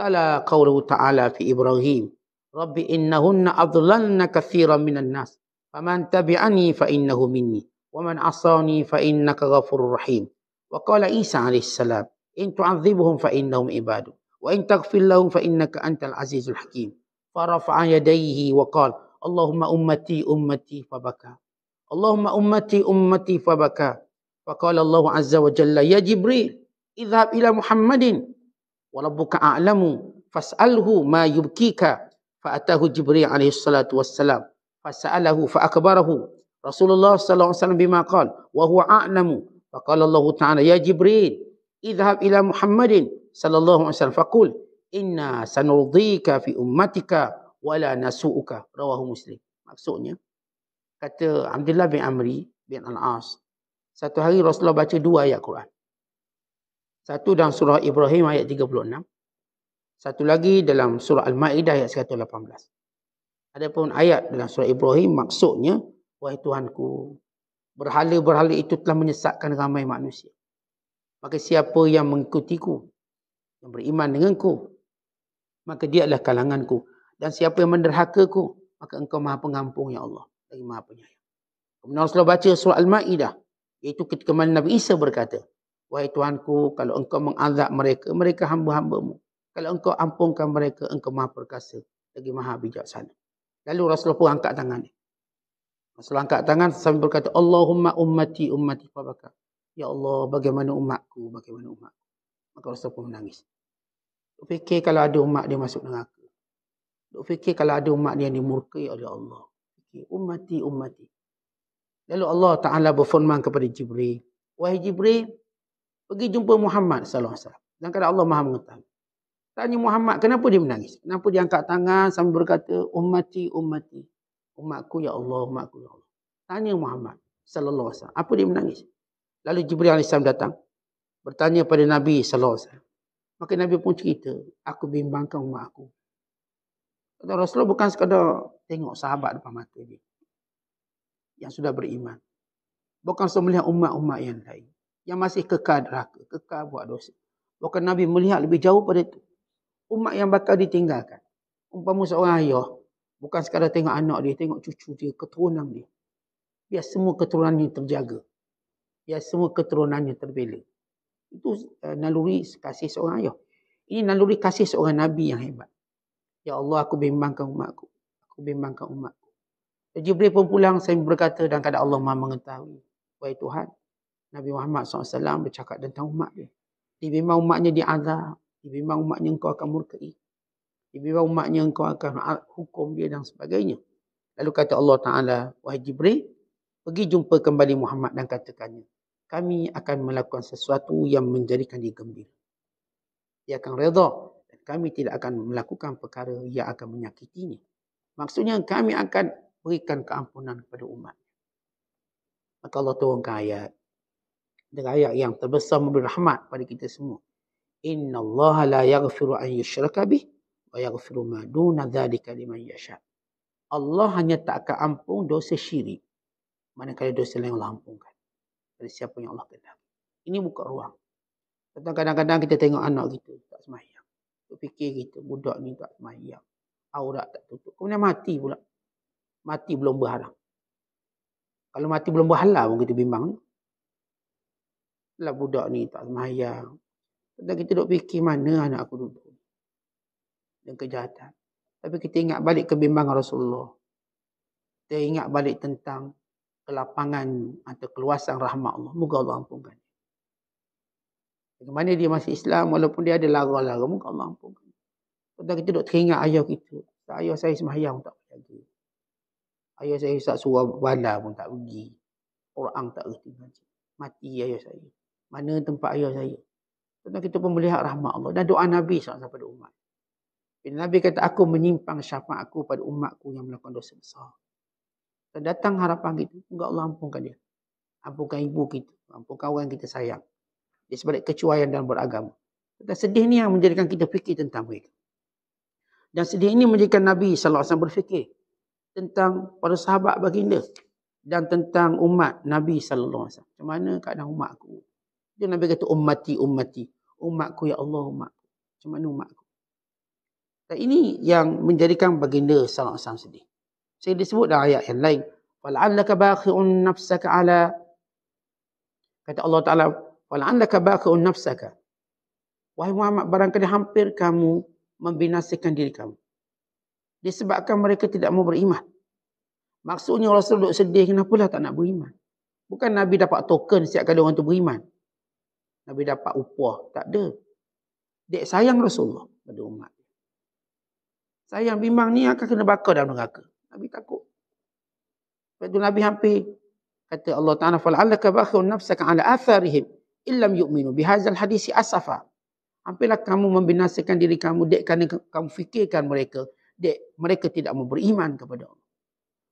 tala qawluhu ta'ala fi Ibrahim Rabbi innahunna adlalna kathiran minan nas faman tabi'ani fa innahu minni ومن عصاني فإنك غفور رحيم وقال عيسى عليه السلام إن تعذبهم فإنهم عباد وإن تغفر لهم فإنك أنت العزيز الحكيم فرفع يديه وقال اللهم أمتي أمتي فبكى اللهم أمتي أمتي فبكى فقال الله عز وجل يا جبريل اذهب إلى محمد وربك أعلم فاسأله ما يبكيك فأتاه جبريل عليه الصلاة والسلام فسأله فأكبره Rasulullah sallallahu alaihi wasallam bima qal wa huwa a'lamu. Faqala Allah Ta'ala ya Jibril idhhab ila Muhammadin sallallahu alaihi wasallam faqul inna sanurdika fi ummatika wala nasu'uka rawahu muslim maksudnya kata Abdullah bin Amri bin Al-As satu hari Rasulullah baca dua ayat Quran satu dalam surah Ibrahim ayat 36 satu lagi dalam surah Al-Maidah ayat 118 adapun ayat dalam surah Ibrahim maksudnya Wahai Tuhanku, berhala-berhala itu telah menyesatkan ramai manusia. Maka siapa yang mengikutiku, yang beriman denganku, maka dia adalah kalanganku. Dan siapa yang menderhakaku, maka engkau maha pengampung, Ya Allah. Lagi maha penyayang. Kemudian Rasulullah baca surah Al-Ma'idah. Iaitu ketika mana Nabi Isa berkata, Wahai Tuhanku, kalau engkau mengazab mereka, mereka hamba-hambamu. Kalau engkau ampunkan mereka, engkau maha perkasa. Lagi maha bijaksana. Lalu Rasulullah pun angkat tangannya. Setelah angkat tangan, sambil berkata, Allahumma ummati ummati fabaka. Ya Allah, bagaimana umatku, bagaimana umat? Maka Rasul pun menangis. Duk fikir kalau ada umat dia masuk neraka. Duk fikir kalau ada umat dia yang dimurkai oleh Allah. Okay. Ummati, ummati. Lalu Allah Ta'ala berfirman kepada Jibril. Wahai Jibril, pergi jumpa Muhammad SAW. Dan kadang Allah maha mengetahui. Tanya Muhammad, kenapa dia menangis? Kenapa dia angkat tangan sambil berkata, ummati, ummati. Umatku ya Allah, umatku ya Allah. Tanya Muhammad sallallahu alaihi wasallam, apa dia menangis? Lalu Jibril alaihi datang bertanya pada Nabi sallallahu alaihi wasallam. Maka Nabi pun cerita, aku bimbangkan umat aku. Kata Rasulullah bukan sekadar tengok sahabat depan mata dia. Yang sudah beriman. Bukan sekadar melihat umat-umat yang lain. Yang masih kekal neraka, kekal buat dosa. Bukan Nabi melihat lebih jauh pada itu. Umat yang bakal ditinggalkan. Umpamu seorang ayah Bukan sekadar tengok anak dia, tengok cucu dia, keturunan dia. Ya semua keturunannya terjaga. Ya semua keturunannya terbela. Itu uh, naluri kasih seorang ayah. Ini naluri kasih seorang Nabi yang hebat. Ya Allah, aku bimbangkan umatku. Aku bimbangkan umatku. Jibril pun pulang, saya berkata dan kata Allah maha mengetahui. Wahai Tuhan, Nabi Muhammad SAW bercakap tentang umat dia. Dibimbang umatnya diazab. Dibimbang umatnya engkau akan murkai. Tiba-tiba umatnya engkau akan ha-, hukum dia dan sebagainya. Lalu kata Allah Ta'ala, Wahai Jibril, pergi jumpa kembali Muhammad dan katakannya, kami akan melakukan sesuatu yang menjadikan dia gembira. Dia akan reda dan kami tidak akan melakukan perkara yang akan menyakitinya. Maksudnya kami akan berikan keampunan kepada umat. Maka Allah turunkan ayat. Dengan ayat yang terbesar memberi rahmat pada kita semua. Inna Allah la yaghfiru an yushraka bih wa yaghfiru ma duna dzalika liman yasha. Allah hanya tak akan ampun dosa syirik. Manakala dosa lain Allah ampunkan. Dari siapa yang Allah kenal. Ini buka ruang. Tentang kadang-kadang kita tengok anak kita tak semayang. Tu fikir kita budak ni tak semayang. Aurat tak tutup. Kemudian mati pula. Mati belum berharap. Kalau mati belum berhalal pun kita bimbang. Lah budak ni tak semayang. Kita duduk fikir mana anak aku duduk dan kejahatan. Tapi kita ingat balik kebimbangan Rasulullah. Kita ingat balik tentang kelapangan atau keluasan rahmat Allah. Moga Allah ampunkan. Bagaimana dia masih Islam walaupun dia ada lara-lara. Moga Allah ampunkan. Tentang kita duduk teringat ayah kita. Tak ayah saya semayang tak pergi. Ayah saya tak suruh bala pun tak pergi. Quran tak reti ngaji. Mati ayah saya. Mana tempat ayah saya. Tentang kita pun melihat rahmat Allah. Dan doa Nabi sahaja pada umat. Bila Nabi kata, aku menyimpang aku pada umatku yang melakukan dosa besar. Dan datang harapan kita, enggak Allah ampunkan dia. Ampunkan ibu kita, ampunkan kawan kita sayang. Di sebalik kecuaian dalam beragama. Dan sedih ini yang menjadikan kita fikir tentang mereka. Dan sedih ini menjadikan Nabi SAW berfikir tentang para sahabat baginda dan tentang umat Nabi SAW. Macam mana keadaan umatku? Dia Nabi kata, ummati, ummati. Umatku, ya Allah, umatku. Macam mana umatku? Dan ini yang menjadikan baginda sallallahu alaihi wasallam sedih. Saya disebut dalam ayat yang lain, "Fal'allaka baqi'un nafsaka 'ala" Kata Allah Taala, "Fal'allaka baqi'un nafsaka" Wahai Muhammad, barangkali hampir kamu membinasakan diri kamu. Disebabkan mereka tidak mau beriman. Maksudnya Rasul duduk sedih, kenapalah tak nak beriman. Bukan Nabi dapat token setiap kali orang tu beriman. Nabi dapat upah, tak ada. Dek sayang Rasulullah pada umat. Saya yang bimbang ni akan kena bakar dalam neraka. Nabi takut. Lepas tu Nabi hampir kata Allah Ta'ala fa'alaka bakhun nafsaka ala atharihim illam yu'minu bihazal hadisi asafa. Hampirlah kamu membinasakan diri kamu dek kerana kamu fikirkan mereka dek mereka tidak mau beriman kepada Allah.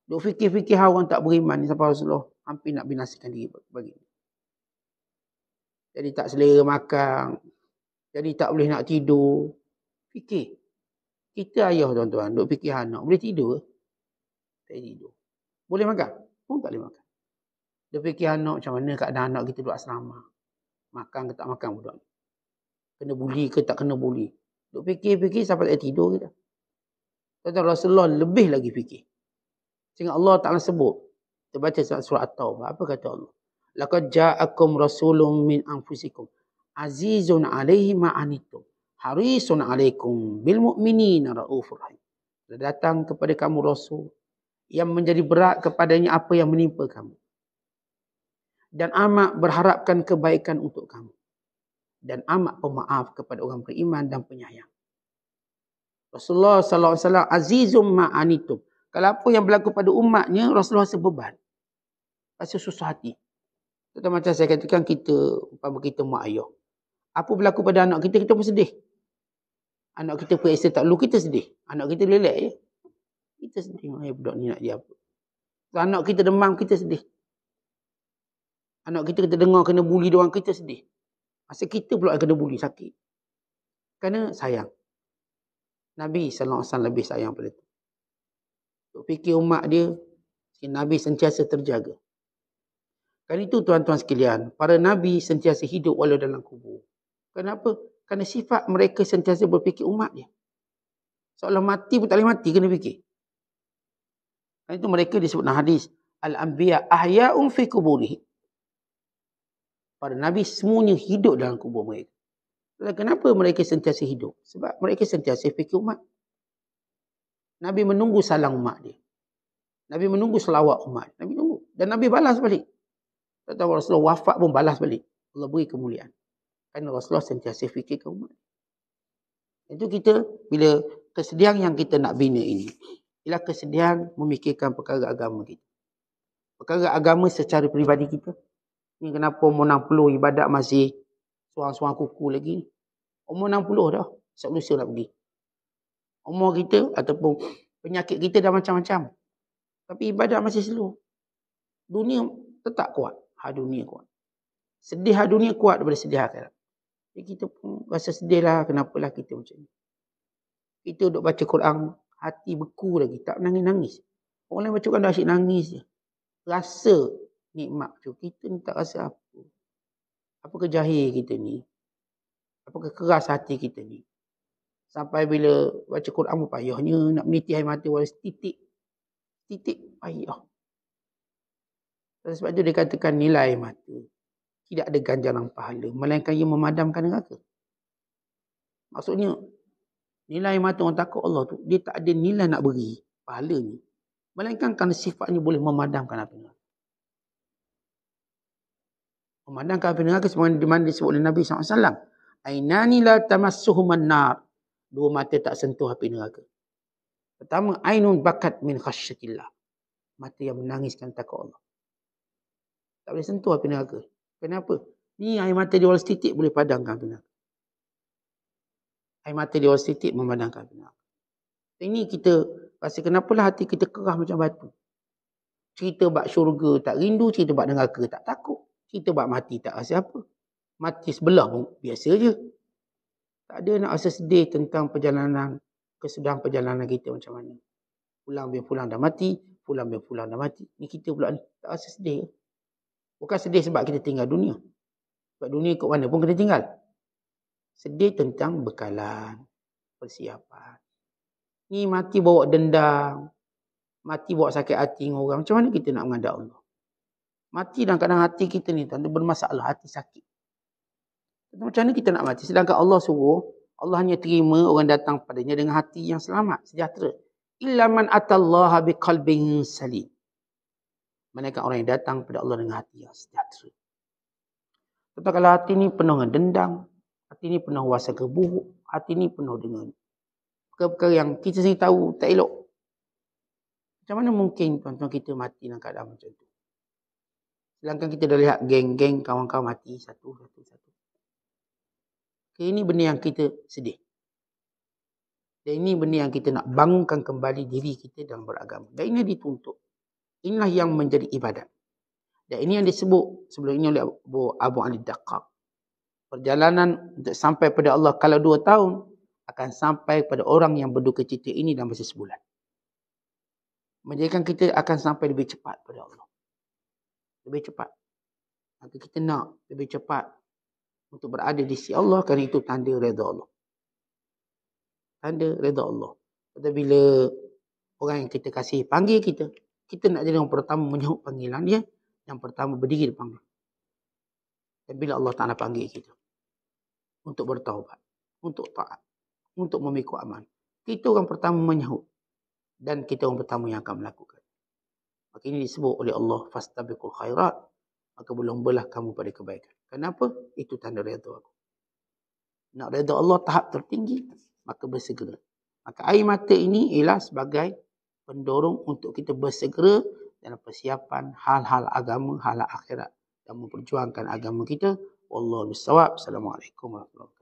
Dok fikir-fikir hawa orang tak beriman ni sampai Rasulullah hampir nak binasakan diri bagi. Jadi tak selera makan. Jadi tak boleh nak tidur. Fikir. Kita ayah tuan-tuan duk fikir anak boleh tidur. Tak tidur. Boleh makan? Pun tak boleh makan. Duk fikir anak macam mana keadaan anak kita duduk asrama. Makan ke tak makan budak Kena buli ke tak kena buli. Duk fikir-fikir sampai tak tidur kita. Tuan-tuan Rasulullah lebih lagi fikir. Sehingga Allah Ta'ala sebut. Kita baca surat, surat At-Tawbah. Apa kata Allah? Laqad ja'akum rasulun min anfusikum. Azizun alaihi ma'anitum harisun alaikum bil mu'minina raufur rahim. Dia datang kepada kamu Rasul yang menjadi berat kepadanya apa yang menimpa kamu. Dan amat berharapkan kebaikan untuk kamu. Dan amat pemaaf kepada orang beriman dan penyayang. Rasulullah sallallahu alaihi wasallam azizum ma'anitum. Kalau apa yang berlaku pada umatnya Rasulullah rasa beban. Rasa susah hati. Tentang macam saya katakan kita, umpama kita mak ayah. Apa berlaku pada anak kita, kita pun sedih. Anak kita periksa tak lu kita sedih. Anak kita lelek ya. Kita sedih. Ayah eh, budak ni nak dia apa. Anak kita demam, kita sedih. Anak kita kita dengar kena buli dia orang, kita sedih. Masa kita pula kena buli, sakit. Kerana sayang. Nabi SAW lebih sayang pada tu. Untuk fikir umat dia, Nabi sentiasa terjaga. Kali itu tuan-tuan sekalian, para Nabi sentiasa hidup walau dalam kubur. Kenapa? Kerana sifat mereka sentiasa berfikir umat dia. Seolah mati pun tak boleh mati, kena fikir. Dan itu mereka disebut dalam hadis. Al-Anbiya ahya'un fi kuburih. Para Nabi semuanya hidup dalam kubur mereka. Dan kenapa mereka sentiasa hidup? Sebab mereka sentiasa fikir umat. Nabi menunggu salam umat dia. Nabi menunggu selawat umat. Nabi tunggu. Dan Nabi balas balik. Tak tahu Rasulullah wafat pun balas balik. Allah beri kemuliaan. Kan Rasulullah sentiasa fikirkan umat. Itu kita bila kesedihan yang kita nak bina ini ialah kesedihan memikirkan perkara agama kita. Perkara agama secara peribadi kita. Ini kenapa umur 60 ibadat masih suang-suang kuku lagi. Umur 60 dah. Setiap lusa nak pergi. Umur kita ataupun penyakit kita dah macam-macam. Tapi ibadat masih slow. Dunia tetap kuat. Ha dunia kuat. Sedih ha dunia kuat daripada sedih akhirat. Jadi kita pun rasa sedih lah kenapalah kita macam ni. Kita duduk baca Quran, hati beku lagi, tak nangis-nangis. Orang lain baca Quran asyik nangis je. Rasa nikmat tu, kita ni tak rasa apa. apa jahil kita ni? apa keras hati kita ni? Sampai bila baca Quran pun payahnya, nak meniti air mata walaupun titik. Titik payah. Sebab tu dia katakan nilai mata tidak ada ganjaran pahala melainkan ia memadamkan neraka. Maksudnya nilai mata orang takut Allah tu dia tak ada nilai nak beri pahala ni melainkan kerana sifatnya boleh memadamkan api neraka. Memadamkan api neraka sebagaimana di mana disebut oleh Nabi SAW. Ainani la tamassuhu nar Dua mata tak sentuh api neraka. Pertama, ainun bakat min khasyatillah. Mata yang menangiskan takut Allah. Tak boleh sentuh api neraka. Kenapa? Ni air mata di orang setitik boleh padangkan penyakit. Air mata di orang setitik memandangkan penyakit. Ini kita rasa kenapalah hati kita kerah macam batu. Cerita buat syurga tak rindu, cerita buat neraka tak takut. Cerita buat mati tak rasa apa. Mati sebelah pun biasa je. Tak ada nak rasa sedih tentang perjalanan, kesedahan perjalanan kita macam mana. Pulang biar pulang dah mati, pulang biar pulang dah mati. Ni kita pula ni, tak rasa sedih. Bukan sedih sebab kita tinggal dunia. Sebab dunia ikut mana pun kita tinggal. Sedih tentang bekalan, persiapan. Ni mati bawa dendam. Mati bawa sakit hati dengan orang. Macam mana kita nak mengadap Allah? Mati dalam kadang hati kita ni tanda bermasalah. Hati sakit. Macam mana kita nak mati? Sedangkan Allah suruh, Allah hanya terima orang datang padanya dengan hati yang selamat, sejahtera. Illa man atallaha biqalbin salim. Mereka orang yang datang kepada Allah dengan hati yang sejahtera. Tetapi kalau hati ini penuh dengan dendam, hati ini penuh wasa kebuk, hati ini penuh dengan perkara-perkara yang kita sendiri tahu tak elok. Macam mana mungkin tuan-tuan kita mati dalam keadaan macam itu? Selangkan kita dah lihat geng-geng kawan-kawan mati satu, satu, satu. Okay, ini benda yang kita sedih. Dan ini benda yang kita nak bangunkan kembali diri kita dalam beragama. Dan ini dituntut inilah yang menjadi ibadat. Dan ini yang disebut sebelum ini oleh Abu, Abu Ali Daqqaq. Perjalanan untuk sampai pada Allah kalau dua tahun akan sampai pada orang yang berduka cita ini dalam masa sebulan. Menjadikan kita akan sampai lebih cepat pada Allah. Lebih cepat. Maka kita nak lebih cepat untuk berada di sisi Allah kerana itu tanda reda Allah. Tanda reda Allah. Pada bila orang yang kita kasih panggil kita, kita nak jadi yang pertama menyahut panggilan dia, yang pertama berdiri depan dia. Dan bila Allah Ta'ala panggil kita untuk bertaubat, untuk taat, untuk memikul aman, kita orang pertama menyahut dan kita orang pertama yang akan melakukan. Maka ini disebut oleh Allah, Fastabikul khairat, maka belum belah kamu pada kebaikan. Kenapa? Itu tanda reda aku. Nak reda Allah tahap tertinggi, maka bersegera. Maka air mata ini ialah sebagai pendorong untuk kita bersegera dalam persiapan hal-hal agama, hal-hal akhirat dan memperjuangkan agama kita. Wallahu a'lam. Assalamualaikum warahmatullahi wabarakatuh.